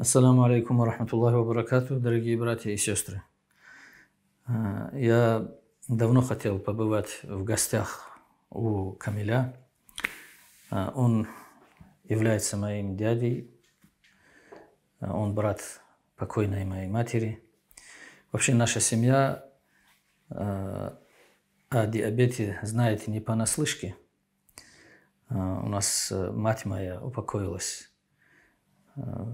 Ассаламу алейкум ва рахматуллахи ва баракату, дорогие братья и сестры. А, я давно хотел побывать в гостях у Камиля. А, он является моим дядей, а, он брат покойной моей матери. Вообще наша семья о диабете знает не понаслышке. У нас э, мать моя упокоилась Э,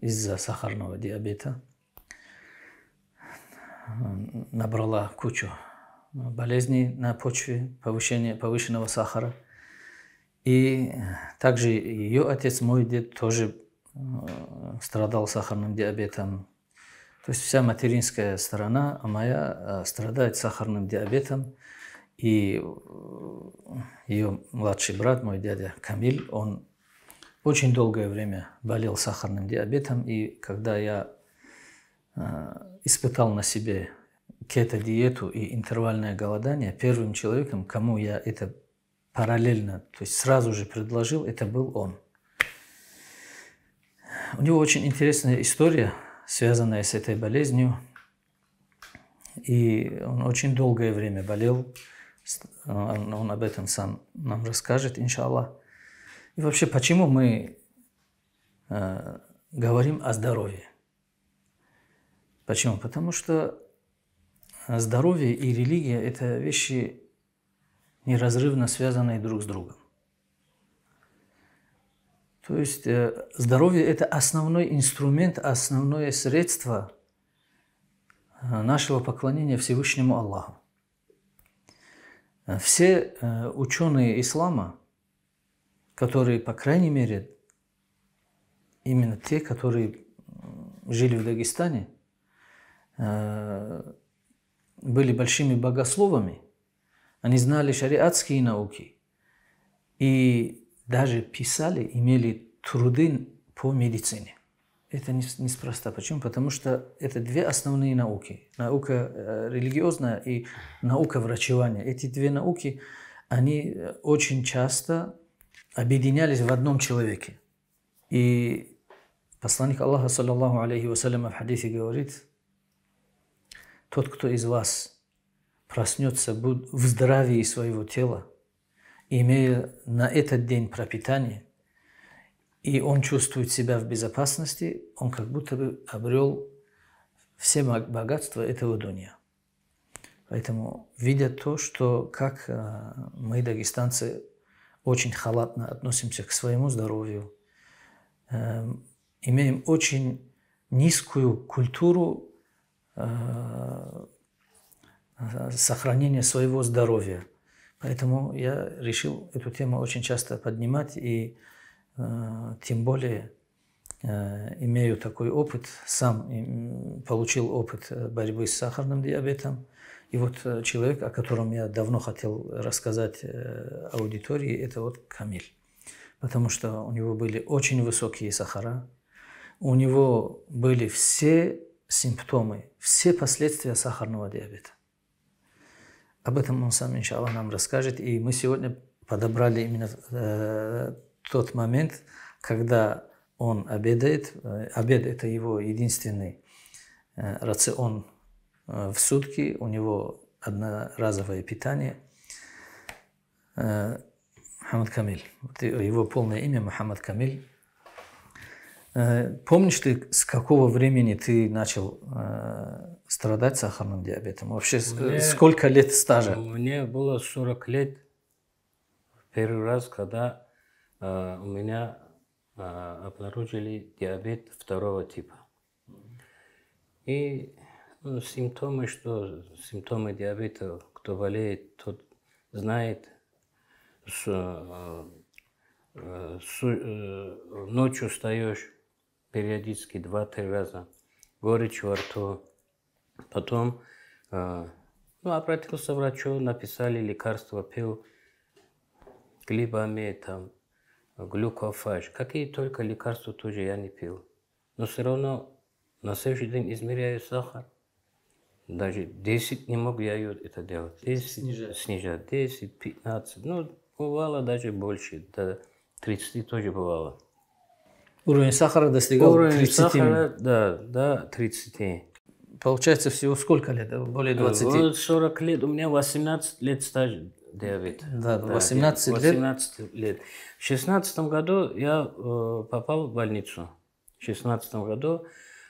из-за сахарного диабета э, набрала кучу э, болезней на почве повышения, повышенного сахара. И также ее отец, мой дед, тоже страдал сахарным диабетом. То есть вся материнская сторона а моя страдает сахарным диабетом. И ее младший брат, мой дядя Камиль, он очень долгое время болел сахарным диабетом, и когда я э, испытал на себе кето-диету и интервальное голодание, первым человеком, кому я это параллельно, то есть сразу же предложил, это был он. У него очень интересная история, связанная с этой болезнью. И он очень долгое время болел. Э, он об этом сам нам расскажет, иншаллах. И вообще, почему мы э, говорим о здоровье? Почему? Потому что здоровье и религия – это вещи неразрывно связанные друг с другом. То есть э, здоровье – это основной инструмент, основное средство э, нашего поклонения Всевышнему Аллаху. Э, все э, ученые ислама – которые, по крайней мере, именно те, которые жили в Дагестане, э, были большими богословами, они знали шариатские науки и даже писали, имели труды по медицине. Это неспроста. Почему? Потому что это две основные науки. Наука э, религиозная и наука врачевания. Эти две науки, они э, очень часто объединялись в одном человеке. И посланник Аллаха, саллаллаху алейхи вассалям, в хадисе говорит, тот, кто из вас проснется в здравии своего тела, имея на этот день пропитание, и он чувствует себя в безопасности, он как будто бы обрел все богатства этого дуния. Поэтому, видя то, что как э, мы, дагестанцы, очень халатно относимся к своему здоровью, эм, имеем очень низкую культуру э, сохранения своего здоровья. Поэтому я решил эту тему очень часто поднимать и э, тем более э, имею такой опыт, сам получил опыт борьбы с сахарным диабетом и вот э, человек, о котором я давно хотел рассказать э, аудитории, это вот Камиль. Потому что у него были очень высокие сахара, у него были все симптомы, все последствия сахарного диабета. Об этом он сам, иншаллах, нам расскажет. И мы сегодня подобрали именно э, тот момент, когда он обедает. Э, обед – это его единственный э, рацион Э, в сутки, у него одноразовое питание. Э, Мухаммад Камиль. его полное имя Мухаммад Камиль. Э, помнишь ты, с какого времени ты начал страдать сахарным диабетом? Вообще, мне, сколько лет стажа? Мне было 40 лет. Первый раз, когда у меня обнаружили диабет второго типа. И ну, симптомы, что симптомы диабета, кто болеет, тот знает. С, э, с, э, ночью встаешь периодически два-три раза, горечь во рту. Потом э, ну, обратился к врачу, написали лекарство, пил глибами, там, глюкофаж. Какие только лекарства тоже я не пил. Но все равно на следующий день измеряю сахар даже 10 не мог я это делать. 10, снижать. снижать. 10, 15, ну, бывало даже больше, до 30 тоже бывало. Уровень сахара достигал Уровень 30? сахара, да, да 30. Получается всего сколько лет? Более 20? Вот 40 лет, у меня 18 лет стаж Дэвид. Да, 18 лет. 18 лет. В 16 году я э, попал в больницу. В 16 году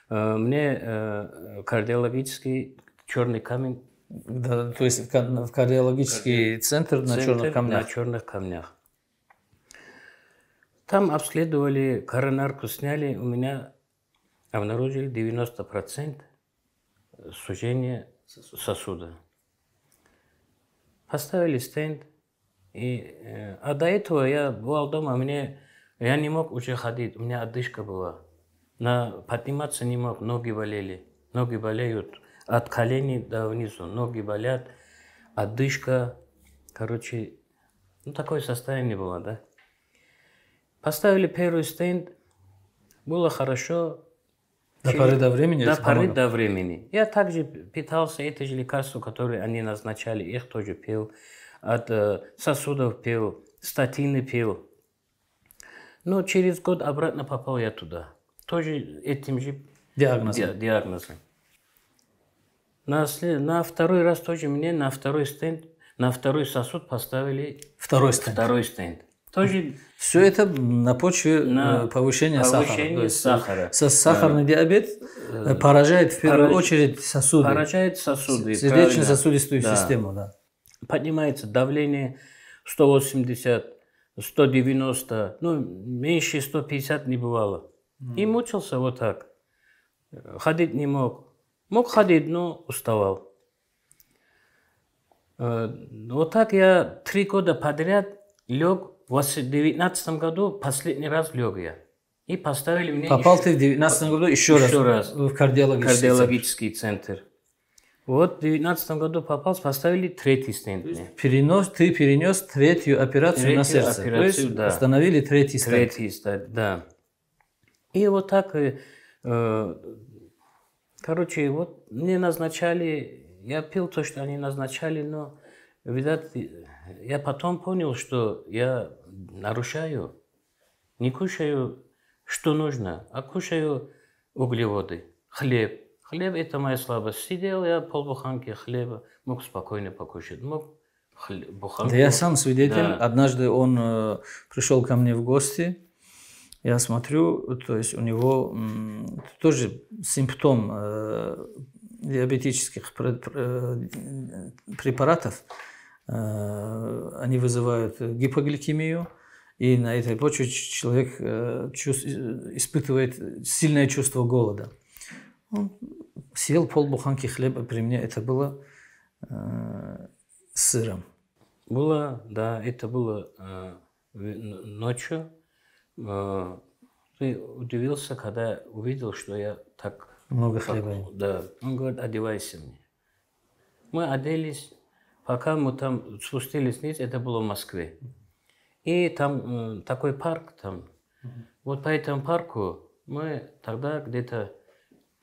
Э, мне э, кардиологический черный камень. Да, то есть в кардиологический Карди... центр, центр на черных камнях. На черных камнях. Там обследовали, коронарку сняли, у меня обнаружили 90% сужения сосуда. Поставили стенд. И, э, а до этого я бывал дома, мне, я не мог уже ходить, у меня одышка была. На подниматься не мог, ноги болели. Ноги болеют от колени до внизу, ноги болят, отдышка. Короче, ну такое состояние было, да. Поставили первый стенд, было хорошо. До Через... поры до времени? До поры до времени. Я также питался, это же лекарства, которые они назначали, их тоже пил. От э, сосудов пил, статины пил. Но через год обратно попал я туда тоже этим же диагнозом. диагнозом. На, на второй раз тоже мне на второй стенд, на второй сосуд поставили второй стенд. Второй стенд. Тоже все это на почве э, на повышения, повышения сахара. Э, сахара. С сахарный да. диабет э, поражает в первую Пораж... очередь сосуды. Поражает сосуды. Сердечно-сосудистую да. систему, да. Поднимается давление 180, 190, ну, меньше 150 не бывало. И мучился вот так. Э, ходить не мог. Мог ходить, но уставал. Э, вот так я три года подряд лег. В 19 году последний раз лег я. И поставили мне... Попал еще... ты в 19 году еще, еще раз, раз в кардиологический, кардиологический центр. центр. Вот в 19 году попал, поставили третий стенд. Мне. Перенос, ты перенес третью операцию третью на сердце. Операцию, То есть да. установили третий стенд. Третий стенд, да. И вот так, и, э, короче, вот мне назначали, я пил то, что они назначали, но, видать, я потом понял, что я нарушаю, не кушаю, что нужно, а кушаю углеводы, хлеб. Хлеб – это моя слабость. Сидел я полбуханки хлеба, мог спокойно покушать, мог хлеб, буханку. Да я сам свидетель. Да. Однажды он э, пришел ко мне в гости, я смотрю, э, то есть у него тоже симптом э, диабетических препаратов, э, они вызывают гипогликемию, и на этой почве человек испытывает сильное чувство голода. Он съел полбуханки хлеба, при мне это было э, сыром. Было, да, это было ночью. Ты э, удивился, когда увидел, что я так... Много хлеба. Да. Он говорит, одевайся мне. Мы оделись, пока мы там спустились вниз, это было в Москве. И там э, такой парк там. Вот по этому парку мы тогда где-то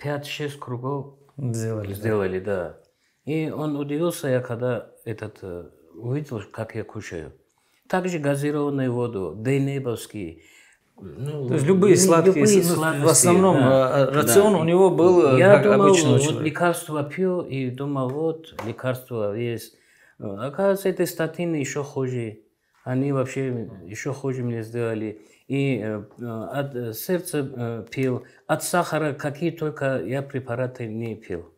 5-6 кругов сделали, сделали да. да. И он удивился, я когда этот э, увидел, как я кушаю. Также газированную воду, денебовский, ну, То есть любые ну, сладкие, любые сладкие ну, в основном да, а, а, рацион да. у него был э, Я как думал, обычного вот человека. лекарства пил и думал, вот лекарство есть. Ну, оказывается, это статины еще хуже. Они вообще еще хуже мне сделали. И э, э от э, сердца э, пил, от сахара какие только я препараты не пил.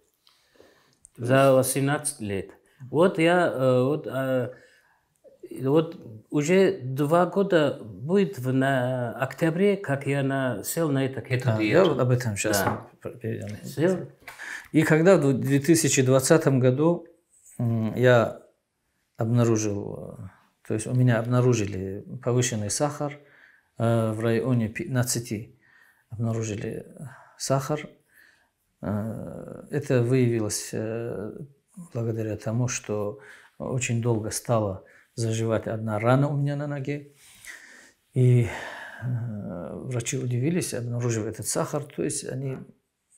За 18 лет. Вот я э, вот, а, вот уже два года будет в, на октябре, как я на, сел на это кето Да, диету. я вот об этом сейчас да. Сел. И когда в 2020 году я обнаружил, э, то есть у меня обнаружили повышенный сахар э, в районе 15, обнаружили э, сахар. Это выявилось благодаря тому, что очень долго стало заживать. Одна рана у меня на ноге. И э, врачи удивились, обнаружив этот сахар. То есть они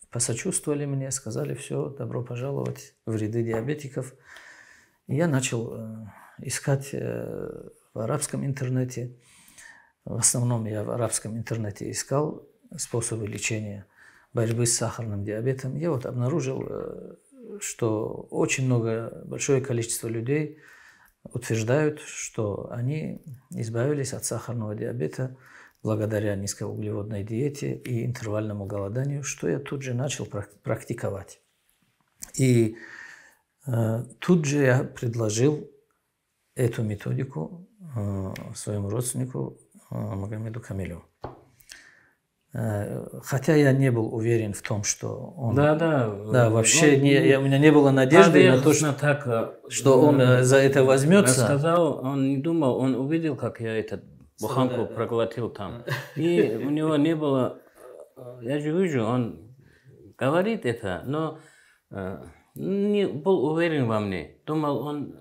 посочувствовали мне, сказали, все, добро пожаловать в ряды диабетиков. И я начал э, искать э, в арабском интернете. В основном я в арабском интернете искал способы лечения борьбы с сахарным диабетом. Я вот обнаружил, что очень много, большое количество людей – утверждают, что они избавились от сахарного диабета благодаря низкоуглеводной диете и интервальному голоданию, что я тут же начал практиковать. И э, тут же я предложил эту методику э, своему родственнику э, Магомеду Камилю. Э, хотя я не был уверен в том, что он... Да, да. Да, вообще он, ну, не, ну, я, у меня не было надежды на то, что, так, э, что он э, за это возьмется. Я сказал, он не думал, он увидел, как я этот буханку да, да. проглотил там. И у него не было... Э, я же вижу, он говорит это, но э, не был уверен во мне. Думал, он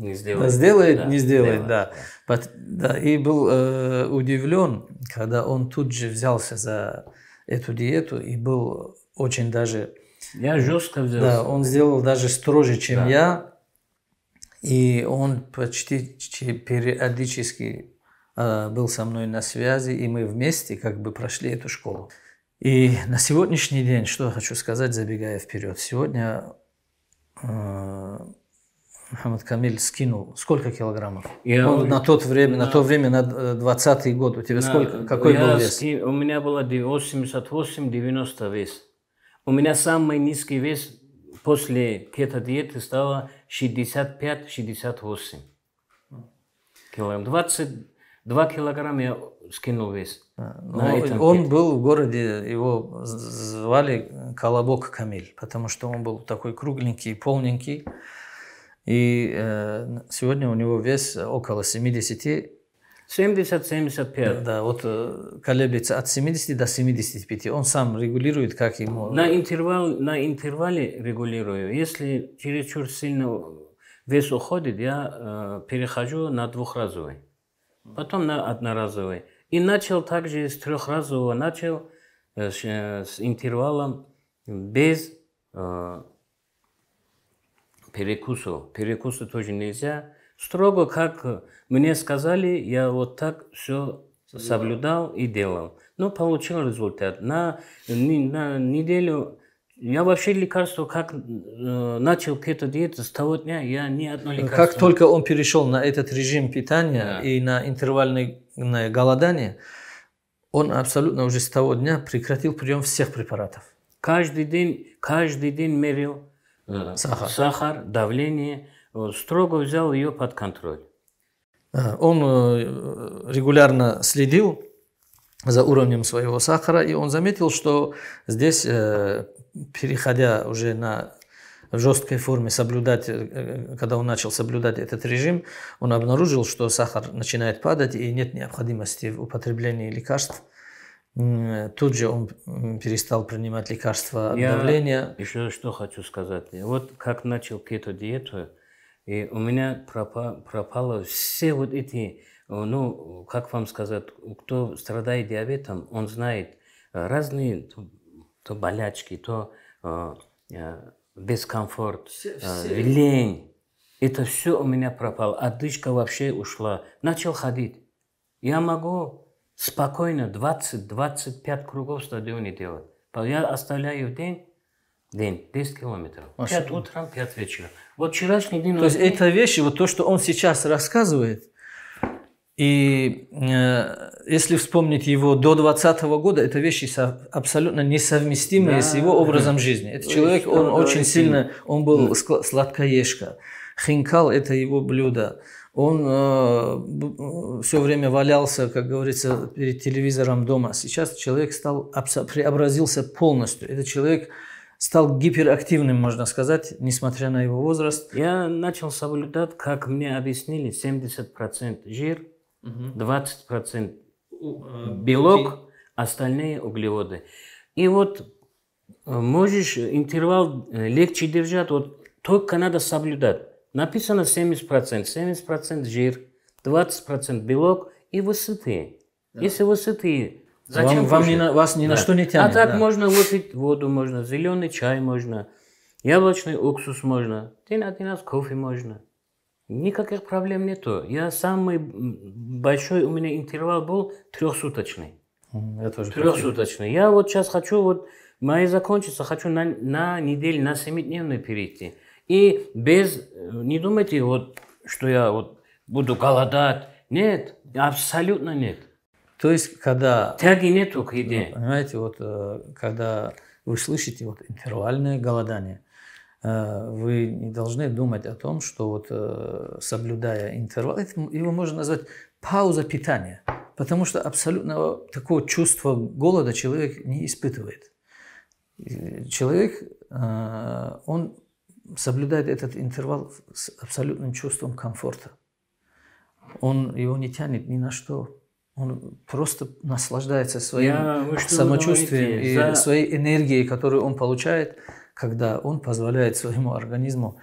не сделает, сделает да, не сделает, да. да. да. И был э, удивлен, когда он тут же взялся за эту диету и был очень даже... Я жестко э, взялся. Да, он сделал даже строже, чем да. я. И он почти периодически э, был со мной на связи, и мы вместе как бы прошли эту школу. И на сегодняшний день, что я хочу сказать, забегая вперед, сегодня э, Мухаммад Камиль скинул. Сколько килограммов? Я... Он на, тот время, на... на то время, на 20 э, год, у тебя на... сколько, какой был вес? Ски... У меня было 88-90 вес. У меня самый низкий вес после кето-диеты стало 65-68 килограмм. 22 килограмма я скинул вес. А, ну, на он кето. был в городе, его звали Колобок Камиль, потому что он был такой кругленький, полненький. И э, сегодня у него вес около 70. 70-75. Да, вот э, колеблется от 70 до 75. Он сам регулирует, как ему. На, интервал, на интервале регулирую. Если чересчур сильно вес уходит, я э, перехожу на двухразовый. Потом на одноразовый. И начал также с трехразового, начал э, с э, интервалом без э, перекусу. Перекусы тоже нельзя. Строго, как мне сказали, я вот так все соблюдал и делал. Но ну, получил результат. На, на неделю я вообще лекарство, как э, начал кето-диету, с того дня я ни одно лекарство... Как только он перешел на этот режим питания да. и на интервальное голодание, он абсолютно уже с того дня прекратил прием всех препаратов. Каждый день, каждый день мерил Э, сахар, сахар давление, строго взял ее под контроль. Э, он э, регулярно следил за уровнем своего сахара, и он заметил, что здесь, переходя уже на в жесткой форме соблюдать, когда он начал соблюдать этот режим, он обнаружил, что сахар начинает падать и нет необходимости в употреблении лекарств Тут же он перестал принимать лекарства от Я давления. Еще что хочу сказать. Вот как начал кето-диету, и у меня пропа пропало все вот эти, ну, как вам сказать, кто страдает диабетом, он знает разные то, то болячки, то э, бескомфорт, Э, э лень. Это все у меня пропало. Отдышка а вообще ушла. Начал ходить. Я могу спокойно 20-25 кругов в стадионе делать. Я оставляю в день, день 10 километров. А 5 утром, 5 вечера. Вот вчерашний день... То есть день... это вещи, вот то, что он сейчас рассказывает, и э, если вспомнить его до 20 года, это вещи со, абсолютно несовместимые да. с его образом жизни. Этот человек, он очень сильно, он был сладкоежка. Хинкал – это его блюдо он э, все время валялся, как говорится, перед телевизором дома. Сейчас человек стал преобразился полностью. Этот человек стал гиперактивным, можно сказать, несмотря на его возраст. Я начал соблюдать, как мне объяснили, 70% жир, 20% э, белок, остальные углеводы. И вот э, можешь интервал э, легче держать, вот только надо соблюдать. Написано 70%. 70% жир, 20% белок и высоты. Да. Если высоты Зачем вам, вам не, вас ни да. на что не а тянет. А так да. можно выпить воду, можно зеленый чай, можно яблочный уксус, можно день один кофе можно. Никаких проблем нету. Я самый большой у меня интервал был трехсуточный. Я трехсуточный. Я вот сейчас хочу вот мои закончатся, хочу на, на неделю, на семидневный перейти. И без, э, не думайте, вот, что я вот буду голодать. Нет, абсолютно нет. То есть, когда... Тяги нету к еде. Понимаете, вот э, когда вы слышите вот интервальное голодание, э, вы не должны думать о том, что вот соблюдая интервал, его можно назвать пауза питания, потому что абсолютно такого чувства голода человек не испытывает. Человек, он соблюдает этот интервал с абсолютным чувством комфорта. Он его не тянет ни на что. Он просто наслаждается своим Я, самочувствием и за... своей энергией, которую он получает, когда он позволяет своему организму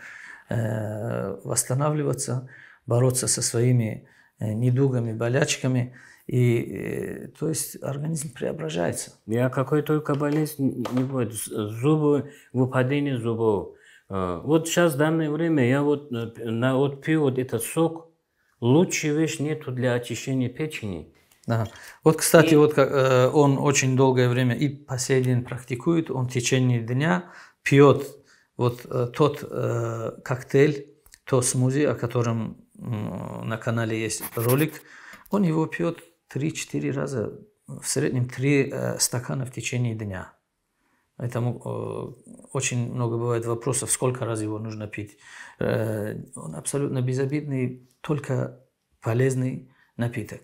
э, восстанавливаться, бороться со своими э, недугами, болячками. И, э, то есть организм преображается. Я какой только болезнь не будет. Зубы, выпадение зубов а, вот сейчас, в данное время, я вот, э, на, вот пью вот этот сок. Лучшей вещь нету для очищения печени. Ага. Вот, кстати, и... вот как, э, он очень долгое время и по сей день практикует, он в течение дня пьет вот э, тот э, коктейль, то смузи, о котором э, на канале есть ролик, он его пьет 3-4 раза, в среднем 3 э, стакана в течение дня. Поэтому э, очень много бывает вопросов, сколько раз его нужно пить. Э, он абсолютно безобидный, только полезный напиток.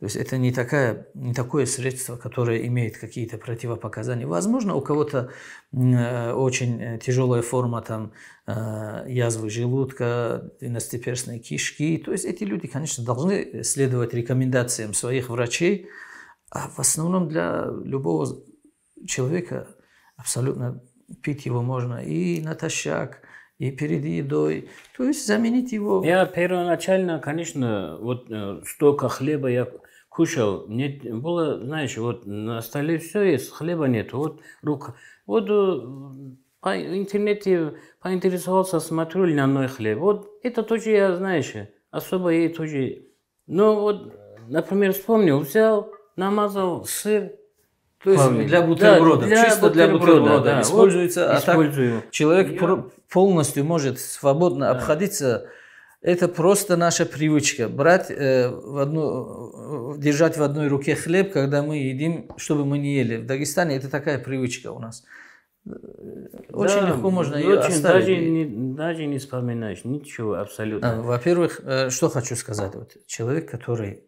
То есть это не, такая, не такое средство, которое имеет какие-то противопоказания. Возможно, у кого-то э, очень тяжелая форма там, язвы желудка, двенадцатиперстной кишки. То есть эти люди, конечно, должны следовать рекомендациям своих врачей. А в основном для любого человека абсолютно пить его можно и натощак, и перед едой. То есть заменить его. Я первоначально, конечно, вот э, столько хлеба я кушал. Мне было, знаешь, вот на столе все есть, хлеба нет. Вот рука. Вот э, по интернете поинтересовался, смотрю ли хлеб. Вот это тоже я, знаешь, особо ей тоже. ну вот, например, вспомнил, взял, намазал сыр, то есть Плавление. для бутерброда, да, чисто для бутерброда да, используется. Вот, а используем. так человек Я... полностью может свободно да. обходиться. Это просто наша привычка брать э, в одну, э, держать в одной руке хлеб, когда мы едим, чтобы мы не ели. В Дагестане это такая привычка у нас. Э, очень да, легко можно ее очень, оставить. Даже не, даже не вспоминаешь ничего абсолютно. А, во-первых, э, что хочу сказать. Вот, человек, который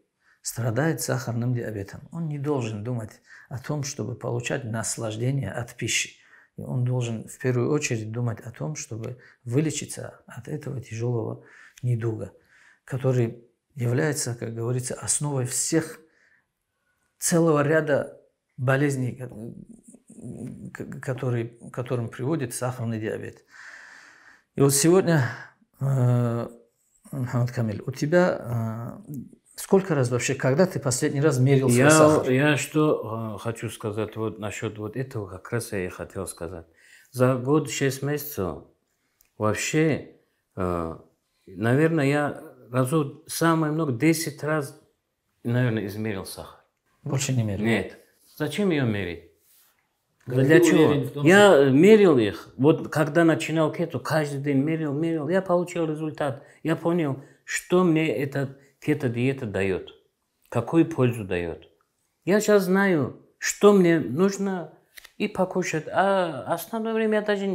страдает сахарным диабетом, он не должен думать о том, чтобы получать наслаждение от пищи. И он должен в первую очередь думать о том, чтобы вылечиться от этого тяжелого недуга, который является, как говорится, основой всех целого ряда болезней, которые, которым приводит сахарный диабет. И вот сегодня, э, Мухаммад Камиль, у тебя э, Сколько раз вообще, когда ты последний раз мерил я, сахар? Я что э, хочу сказать вот насчет вот этого, как раз я и хотел сказать. За год 6 месяцев вообще, э, наверное, я разу самое много 10 раз, наверное, измерил сахар. Больше не мерил? Нет. Зачем ее мерить? Для, Для чего? я мерил их. Вот когда начинал кету, каждый день мерил, мерил. Я получил результат. Я понял, что мне этот кето-диета дает, какую пользу дает. Я сейчас знаю, что мне нужно и покушать, а основное время я даже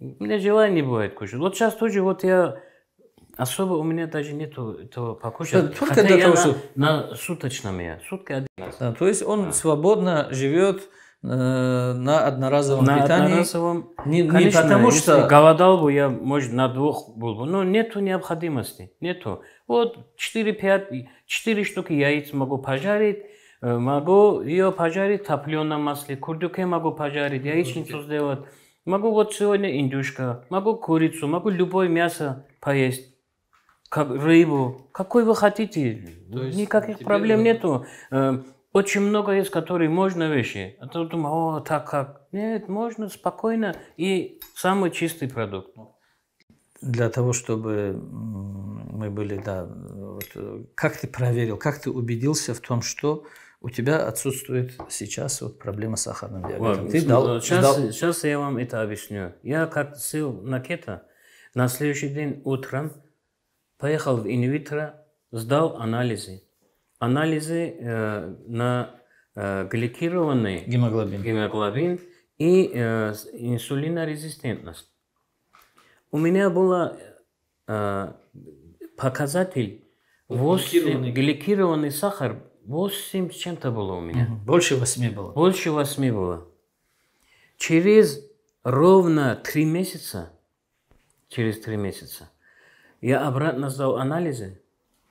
у меня желания не бывает кушать. Вот сейчас тоже вот я особо у меня даже нету этого покушать. Да, только Хотя для я того, на, что... на суточном я, сутки один раз. Да, то есть он да. свободно живет Э, на одноразовом на питании. Одноразовом, не, конечно, потому что голодал бы я, может, на двух был бы, но нету необходимости, нету. Вот 4, 5, 4 штуки яиц могу пожарить, э, могу ее пожарить в топленом масле, курдюке могу пожарить, яичницу сделать. Могу вот сегодня индюшка, могу курицу, могу любое мясо поесть как рыбу. Какой вы хотите? есть Никаких проблем нету. Э, очень много есть, которые можно вещи. А то думаю, о, так как. Нет, можно спокойно и самый чистый продукт. Для того, чтобы мы были, да, вот, э, как ты проверил, как ты убедился в том, что у тебя отсутствует сейчас вот проблема с сахарным диабетом. Вот. Ты дал, сейчас, э, дал... сейчас я вам это объясню. Я как сел на кето, на следующий день утром поехал в инвитро, сдал анализы анализы э, на э, гликированный гемоглобин. гемоглобин и э, инсулинорезистентность. У меня был э, показатель 8, гликированный сахар 8 с чем-то было у меня. Угу. Больше 8 было. Больше 8 было. Через ровно 3 месяца, через 3 месяца, я обратно сдал анализы.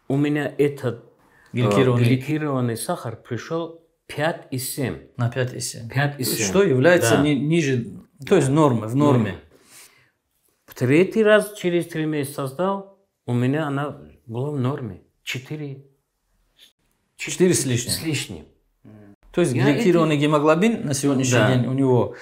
У меня этот гликированный, э, гликированный сахар пришел 5 и 7. На 5 и 7. 5 и 7. Что является да. ни, ниже, то есть нормы, в норме. В третий раз через 3 месяца создал. у меня она была в норме. 4. 4 с лишним. С лишним. То есть гликированный это... гемоглобин на сегодняшний да. день у него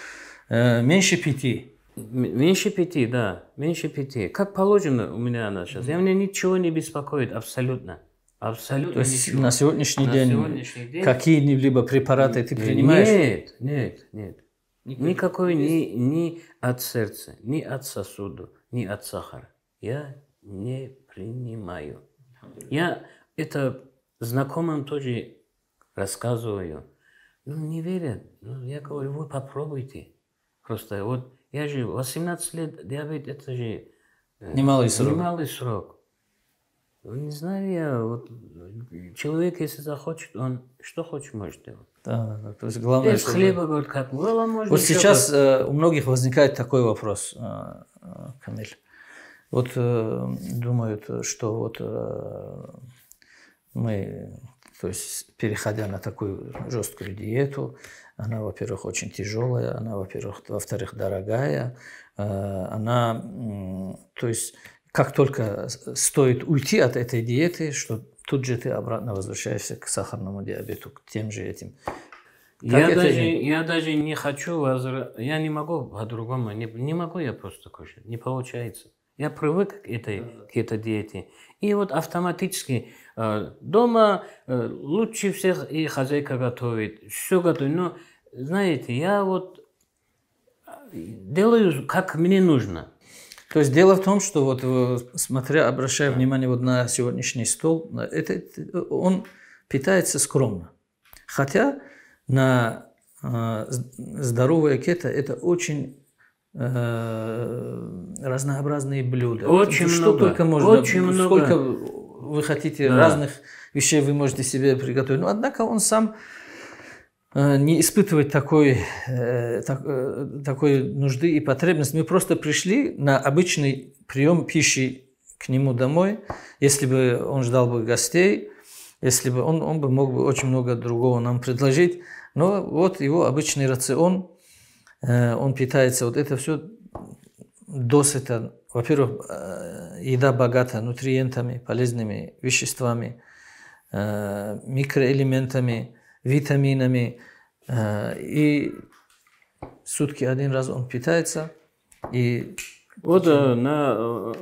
э, меньше 5. Меньше пяти, да, меньше пяти. Как положено у меня она сейчас. Я меня ничего не беспокоит абсолютно. Абсолютно. То есть на сегодняшний на день, сегодняшний день какие-либо препараты ты принимаешь? Нет, нет, нет. Никакой, Никакой ни, ни от сердца, ни от сосуда, ни от сахара. Я не принимаю. Я это знакомым тоже рассказываю. Ну, не верят. Ну, я говорю, вы попробуйте. Просто вот я же 18 лет диабет, это же... Э, немалый срок. Немалый срок. Ну, не знаю я, вот человек, если захочет, он что хочет, может делать. Да, то есть главное, Без чтобы... хлеба, говорит, как было, можно Вот сейчас э, у многих возникает такой вопрос, э, э, Камиль. Вот э, думают, что вот э, мы, то есть переходя на такую жесткую диету, она, во-первых, очень тяжелая, она, во-первых, во-вторых, дорогая, э, она, то есть как только стоит уйти от этой диеты, что тут же ты обратно возвращаешься к сахарному диабету, к тем же этим. я даже, же... я даже не хочу возра... я не могу по-другому, не, не могу я просто кушать, не получается. Я привык к этой, к этой диете. И вот автоматически э, дома э, лучше всех и хозяйка готовит, все готовит. Но знаете, я вот э, делаю, как мне нужно. То есть дело в том, что вот э, смотря, обращая внимание вот на сегодняшний стол, э, это, э, он питается скромно. Хотя на э, здоровое кето это очень э, разнообразные блюда. Очень что много. только можно, очень сколько вы хотите да. разных вещей вы можете себе приготовить. Но однако он сам Э, не испытывать такой, э, так, э, такой нужды и потребности. Мы просто пришли на обычный прием пищи к нему домой. Если бы он ждал бы гостей, если бы он, он бы мог бы очень много другого нам предложить. Но вот его обычный рацион, э, он питается, вот это все досыта. Во-первых, э, еда богата нутриентами, полезными веществами, э, микроэлементами – витаминами. Э, и сутки один раз он питается. И вот э, на э,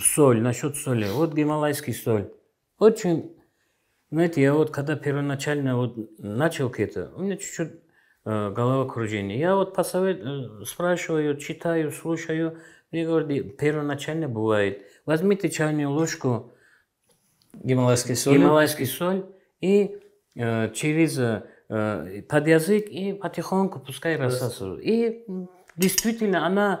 соль, насчет соли. Вот гималайский соль. Очень, знаете, я вот когда первоначально вот начал к это, у меня чуть-чуть головокружение. Я вот посовет, спрашиваю, читаю, слушаю. Мне говорят, первоначально бывает. Возьмите чайную ложку гималайской соли гималайской соль и Э, через э, э, под язык и потихоньку пускай рассасывают. И действительно она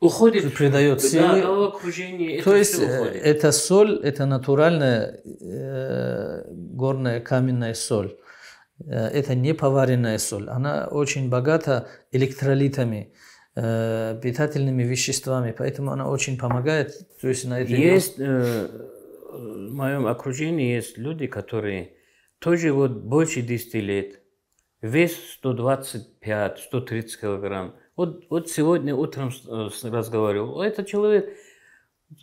уходит. Придает силы. Да, окружение, То есть это соль, это натуральная э, горная каменная соль. Это не поваренная соль. Она очень богата электролитами э, питательными веществами, поэтому она очень помогает. То есть на это есть э, в моем окружении есть люди, которые тоже вот больше 10 лет, вес 125-130 килограмм. Вот, вот сегодня утром э, разговаривал, этот человек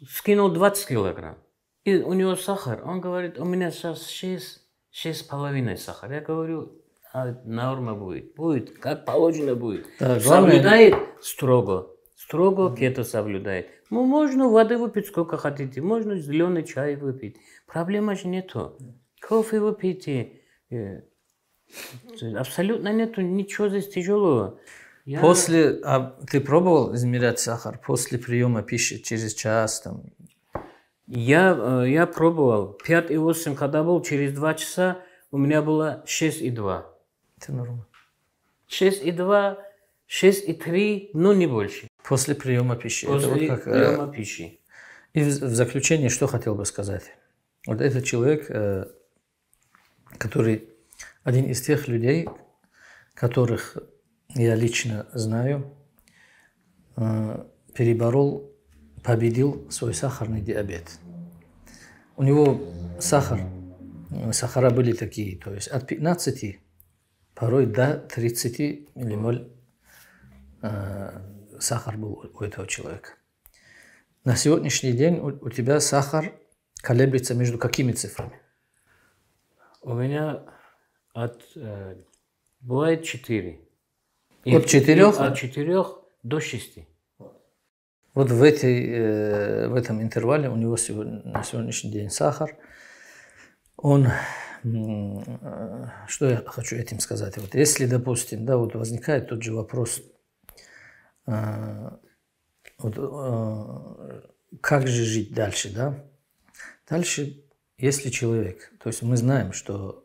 скинул 20 килограмм. И у него сахар. Он говорит, у меня сейчас 6, половиной сахар. Я говорю, а норма будет. Будет, как положено будет. Да, Соблюдает главное... строго. Строго кето соблюдает. Ну, можно воды выпить сколько хотите, можно зеленый чай выпить. Проблема же не то. Кофе его пейте. Э, абсолютно нету ничего здесь тяжелого. Я... После, а ты пробовал измерять сахар после приема пищи через час там? Я, э, я пробовал. и 5,8, когда был, через 2 часа у меня было и 6,2. Это норма. и 6,3, но ну, не больше. После приема пищи. После вот как, э, приема э... пищи. И в, в заключение, что хотел бы сказать? Вот этот человек э, который один из тех людей, которых я лично знаю, э, переборол, победил свой сахарный диабет. У него сахар, э, сахара были такие, то есть от 15, порой до 30 или 0 сахар был у этого человека. На сегодняшний день у тебя сахар колеблется между какими цифрами? У меня от... Э, бывает четыре. от четырех? от четырех до шести. Вот в, этой, э, в этом интервале у него сегодня, на сегодняшний день сахар. Он, э, что я хочу этим сказать? Вот если, допустим, да, вот возникает тот же вопрос, э, вот, э, как же жить дальше, да? Дальше если человек, то есть мы знаем, что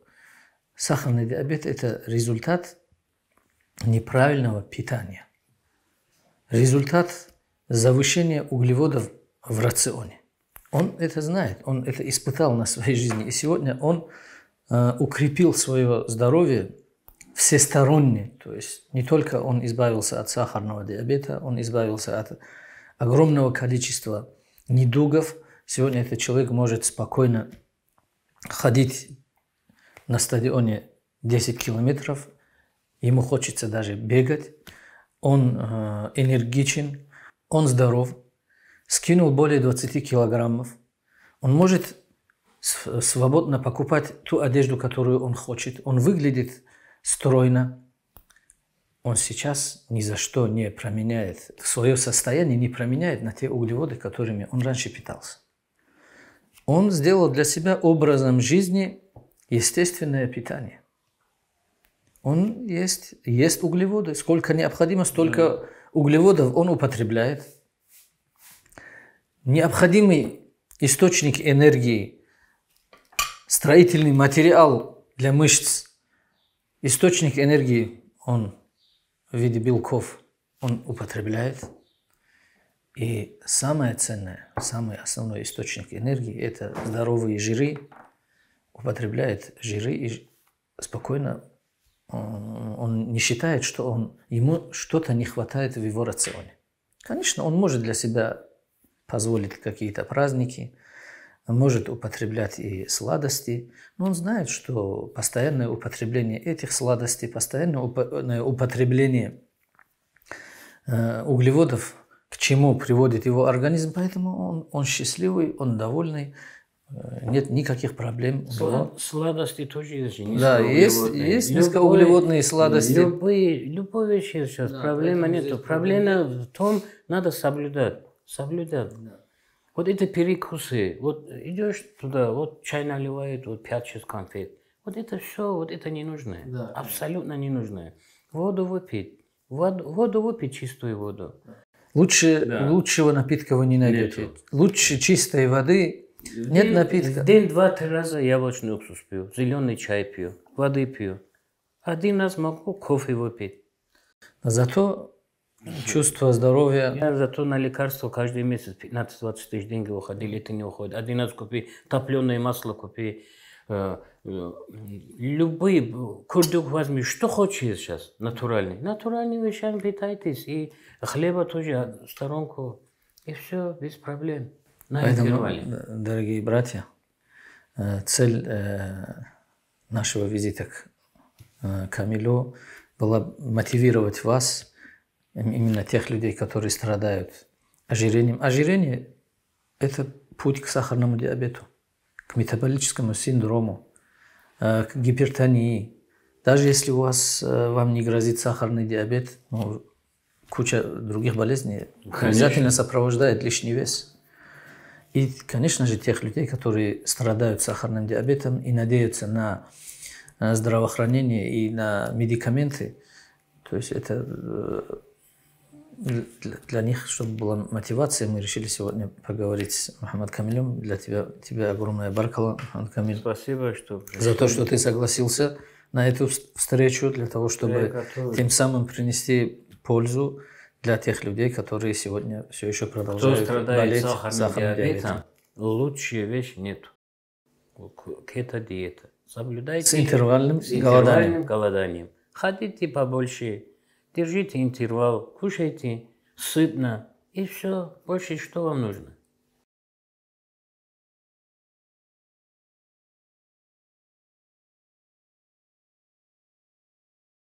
сахарный диабет – это результат неправильного питания, результат завышения углеводов в рационе. Он это знает, он это испытал на своей жизни. И сегодня он э, укрепил свое здоровье всесторонне. То есть не только он избавился от сахарного диабета, он избавился от огромного количества недугов. Сегодня этот человек может спокойно ходить на стадионе 10 километров, ему хочется даже бегать, он э, энергичен, он здоров, скинул более 20 килограммов, он может свободно покупать ту одежду, которую он хочет, он выглядит стройно, он сейчас ни за что не променяет, свое состояние не променяет на те углеводы, которыми он раньше питался он сделал для себя образом жизни естественное питание. Он есть, ест углеводы. Сколько необходимо, столько углеводов он употребляет. Необходимый источник энергии, строительный материал для мышц, источник энергии он в виде белков он употребляет – и самое ценное, самый основной источник энергии – это здоровые жиры. Употребляет жиры и спокойно э, он не считает, что он, ему что-то не хватает в его рационе. Конечно, он может для себя позволить какие-то праздники, может употреблять и сладости, но он знает, что постоянное употребление этих сладостей, постоянное э, употребление э, углеводов – к чему приводит его организм, поэтому он, он счастливый, он довольный, э, нет никаких проблем. Сла- да. Сладости тоже есть. Да, есть, есть любой, сладости. Любые, любой вещь сейчас, да, проблема нету. Проблема в том, надо соблюдать. Соблюдать. Да. Вот это перекусы. Вот идешь туда, вот чай наливают, вот 5-6 конфет. Вот это все, вот это ненужное, Да. Абсолютно ненужное. Воду выпить. Воду, воду выпить, чистую воду. Да. Лучше, да. Лучшего напитка вы не найдете. Нету. Лучше чистой воды. В Нет напитка. день два-три раза яблочный уксус пью, зеленый чай пью, воды пью. Один раз могу кофе его выпить. А зато чувство здоровья... Я зато на лекарство каждый месяц 15-20 тысяч деньги уходили, это не уходит. Один раз купи топленое масло, купи э, Э, любые курдюк возьми, что хочешь сейчас, натуральный. Натуральными вещами питайтесь, и хлеба тоже а сторонку, и все, без проблем. Поэтому, э, дорогие братья, э, цель нашего визита к Камилю была мотивировать вас, именно тех людей, которые страдают ожирением. Ожирение – это путь к сахарному диабету, к метаболическому синдрому – Э, к гипертонии. Даже если у вас, э, вам не грозит сахарный диабет, ну, куча других болезней конечно. обязательно сопровождает лишний вес. И, конечно же, тех людей, которые страдают сахарным диабетом и надеются на э, здравоохранение и на медикаменты, то есть это для, для них, чтобы была мотивация, мы решили сегодня поговорить с Мухаммад Камилем. Для тебя, тебя огромное баркала, Мухаммад Камиль. Спасибо, что пришли. За то, что ты согласился на эту встречу, для того, чтобы тем самым принести пользу для тех людей, которые сегодня все еще продолжают Кто болеть сахарным, сахарным диабетом. диабетом. Лучшей вещи нет. Кето-диета. Соблюдайте. С интервальным, с интервальным голоданием. голоданием. Хотите побольше Держите интервал, кушайте сытно, и все, больше что вам нужно.